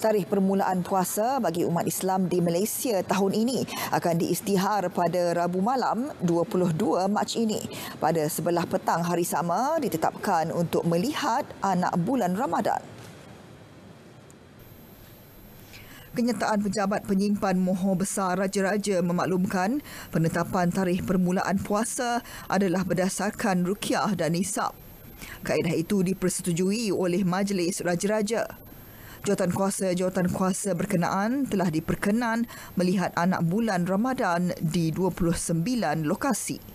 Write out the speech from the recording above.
Tarikh permulaan puasa bagi umat Islam di Malaysia tahun ini akan diistihar pada Rabu malam 22 Mac ini. Pada sebelah petang hari sama ditetapkan untuk melihat anak bulan Ramadan. Kenyataan Pejabat Penyimpan Mohor Besar Raja-Raja memaklumkan penetapan tarikh permulaan puasa adalah berdasarkan rukyah dan nisab. Kaedah itu dipersetujui oleh Majlis Raja-Raja jawatankuasa kuasa berkenaan telah diperkenan melihat anak bulan Ramadan di 29 lokasi.